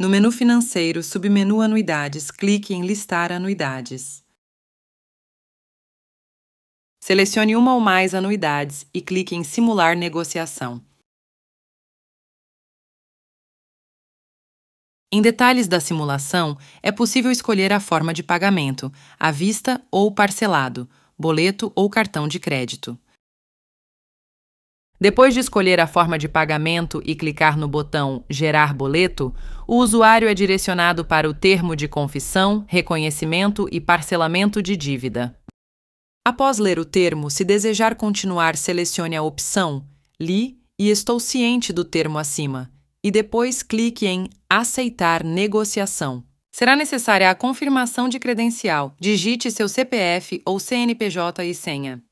No menu financeiro, submenu Anuidades, clique em Listar anuidades. Selecione uma ou mais anuidades e clique em Simular negociação. Em detalhes da simulação, é possível escolher a forma de pagamento, à vista ou parcelado, boleto ou cartão de crédito. Depois de escolher a forma de pagamento e clicar no botão Gerar boleto, o usuário é direcionado para o termo de confissão, reconhecimento e parcelamento de dívida. Após ler o termo, se desejar continuar, selecione a opção Li e Estou ciente do termo acima e depois clique em Aceitar negociação. Será necessária a confirmação de credencial. Digite seu CPF ou CNPJ e senha.